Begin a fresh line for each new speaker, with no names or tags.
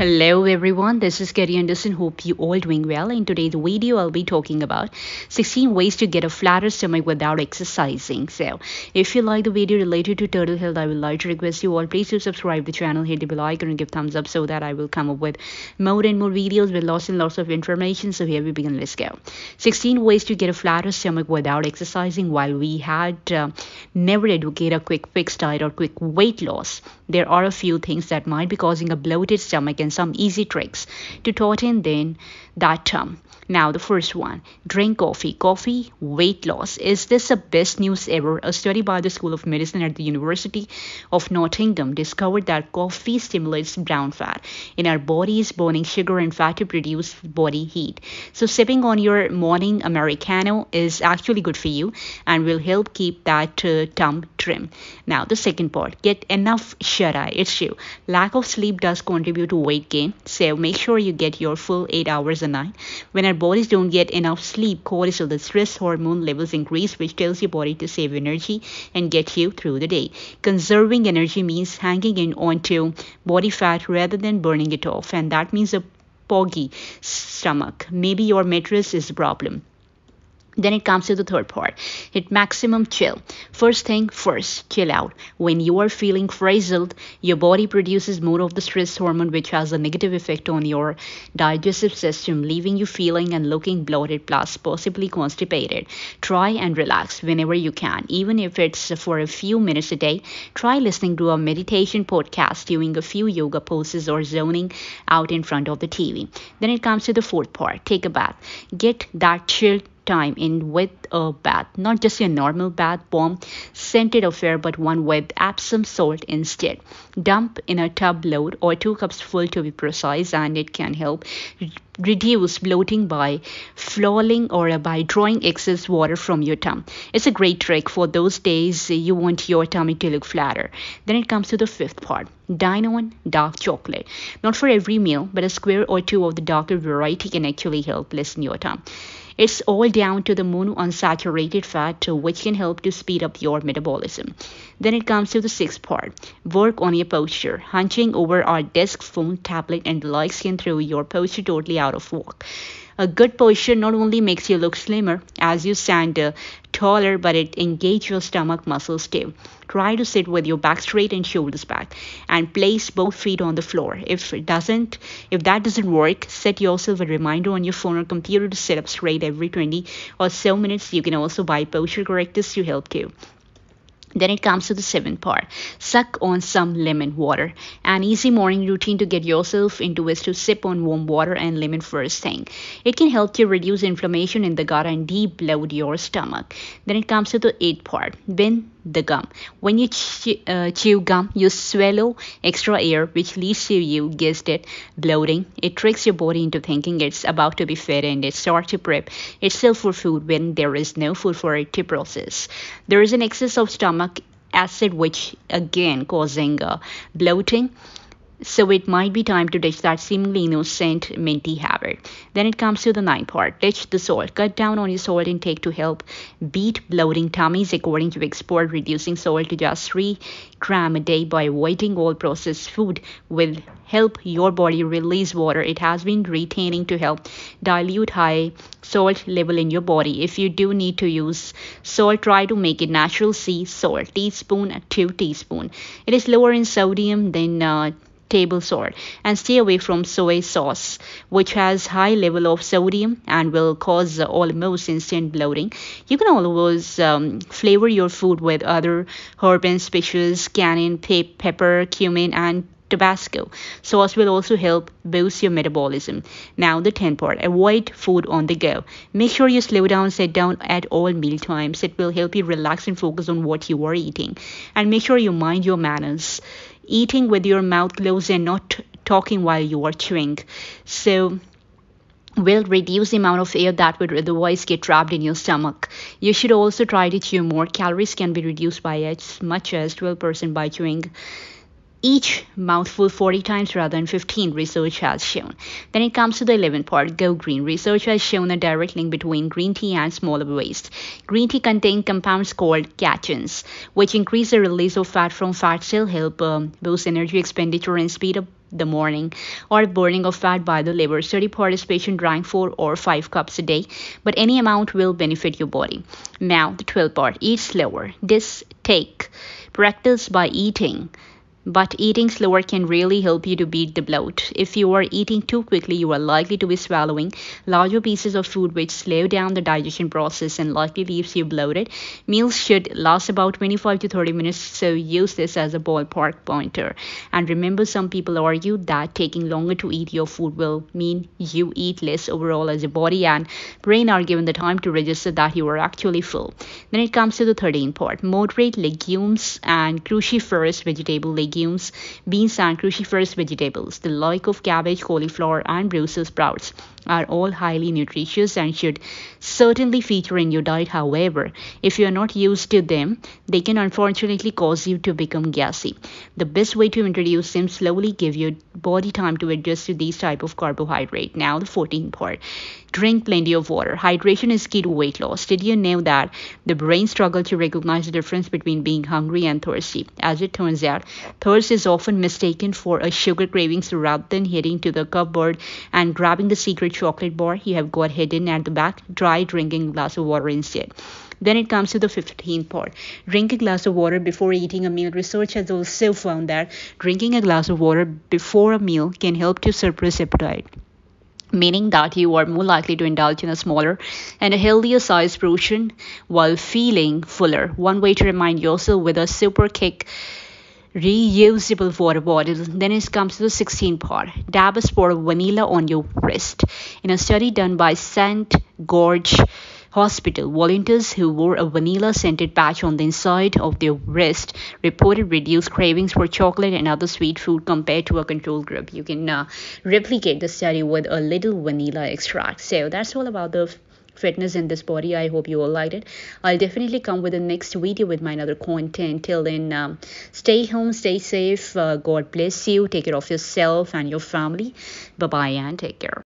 Hello everyone, this is Kerry Anderson. Hope you all doing well. In today's video, I'll be talking about 16 ways to get a flatter stomach without exercising. So, if you like the video related to turtle health, I would like to request you all please to subscribe the channel, hit the bell icon, and give thumbs up so that I will come up with more and more videos with lots and lots of information. So here we begin. Let's go. 16 ways to get a flatter stomach without exercising. While we had uh, never educate a quick fix diet or quick weight loss there are a few things that might be causing a bloated stomach and some easy tricks to tighten then that term. Um, now, the first one drink coffee. Coffee, weight loss. Is this the best news ever? A study by the School of Medicine at the University of Nottingham discovered that coffee stimulates brown fat in our bodies, burning sugar and fat to produce body heat. So, sipping on your morning Americano is actually good for you and will help keep that uh, tum trim. Now, the second part get enough shut eye you. Lack of sleep does contribute to weight gain, so make sure you get your full 8 hours a night. When our bodies don't get enough sleep, cortisol, the stress hormone levels increase, which tells your body to save energy and get you through the day. Conserving energy means hanging in onto body fat rather than burning it off, and that means a poggy stomach. Maybe your mattress is the problem. Then it comes to the third part, hit maximum chill. First thing first, chill out. When you are feeling frazzled, your body produces more of the stress hormone, which has a negative effect on your digestive system, leaving you feeling and looking bloated plus possibly constipated. Try and relax whenever you can, even if it's for a few minutes a day. Try listening to a meditation podcast, doing a few yoga poses, or zoning out in front of the TV. Then it comes to the fourth part, take a bath. Get that chill time in with a bath, not just your normal bath bomb scented affair, but one with Epsom salt instead. Dump in a tub load or two cups full to be precise, and it can help reduce bloating by flowing or by drawing excess water from your tum. It's a great trick for those days you want your tummy to look flatter. Then it comes to the fifth part. Dine on dark chocolate. Not for every meal, but a square or two of the darker variety can actually help lessen your tum. It's all down to the monounsaturated fat, which can help to speed up your metabolism. Then it comes to the sixth part work on your posture. Hunching over our desk, phone, tablet, and the likes can throw your posture totally out of whack. A good posture not only makes you look slimmer as you stand uh, taller, but it engages your stomach muscles too. Try to sit with your back straight and shoulders back and place both feet on the floor. If it doesn't, if that doesn't work, set yourself a reminder on your phone or computer to sit up straight every 20 or so minutes. You can also buy posture correctors to help you. Then it comes to the seventh part suck on some lemon water. An easy morning routine to get yourself into is to sip on warm water and lemon first thing. It can help you reduce inflammation in the gut and deep load your stomach. Then it comes to the eighth part. Then the gum. When you chew, uh, chew gum, you swallow extra air, which leads to you, guessed it, bloating. It tricks your body into thinking it's about to be fed and it starts to prep itself for food when there is no food for it to process. There is an excess of stomach acid, which again causing uh, bloating. So it might be time to ditch that seemingly innocent minty habit. Then it comes to the ninth part ditch the salt. Cut down on your salt intake to help beat bloating tummies, according to expert, reducing salt to just 3 gram a day by avoiding all processed food will help your body release water it has been retaining to help dilute high salt level in your body if you do need to use salt try to make it natural sea salt teaspoon 2 teaspoon it is lower in sodium than uh, table salt and stay away from soy sauce which has high level of sodium and will cause almost instant bloating you can always um, flavor your food with other herb and spices cayenne, pepper cumin and Tabasco. Sauce will also help boost your metabolism. Now, the 10th part avoid food on the go. Make sure you slow down, sit down at all meal times. It will help you relax and focus on what you are eating. And make sure you mind your manners eating with your mouth closed and not talking while you are chewing. So will reduce the amount of air that would otherwise get trapped in your stomach. You should also try to chew more. Calories can be reduced by as much as 12% by chewing each mouthful 40 times rather than 15, research has shown. Then it comes to the 11th part, go green. Research has shown a direct link between green tea and smaller waist. Green tea contains compounds called catechins, which increase the release of fat from fat cells, help um, boost energy expenditure and speed up the morning or burning of fat by the liver. Study participation drank 4 or 5 cups a day, but any amount will benefit your body. Now, the 12th part, eat slower. This take practice by eating but eating slower can really help you to beat the bloat. If you are eating too quickly, you are likely to be swallowing larger pieces of food, which slow down the digestion process and likely leaves you bloated. Meals should last about 25 to 30 minutes, so use this as a ballpark pointer. And remember, some people argue that taking longer to eat your food will mean you eat less overall as a body and brain are given the time to register that you are actually full. Then it comes to the 13th part moderate legumes and cruciferous vegetable legumes legumes, beans, and cruciferous vegetables. The like of cabbage, cauliflower, and Brussels sprouts are all highly nutritious and should certainly feature in your diet. However, if you are not used to them, they can unfortunately cause you to become gassy. The best way to introduce them slowly give your body time to adjust to these type of carbohydrate. Now the 14th part. Drink plenty of water. Hydration is key to weight loss. Did you know that the brain struggles to recognize the difference between being hungry and thirsty? As it turns out, Thirst is often mistaken for a sugar cravings rather than heading to the cupboard and grabbing the secret chocolate bar you have got hidden at the back. Try drinking a glass of water instead. Then it comes to the 15th part. Drink a glass of water before eating a meal. Research has also found that drinking a glass of water before a meal can help to suppress appetite meaning that you are more likely to indulge in a smaller and a healthier sized portion while feeling fuller. One way to remind yourself with a super kick reusable water bottles. Then it comes to the 16 part. Dab a spot of vanilla on your wrist. In a study done by St. George Hospital, volunteers who wore a vanilla scented patch on the inside of their wrist reported reduced cravings for chocolate and other sweet food compared to a control group. You can uh, replicate the study with a little vanilla extract. So that's all about the fitness in this body i hope you all liked it i'll definitely come with the next video with my another content till then um, stay home stay safe uh, god bless you take care of yourself and your family bye bye and take care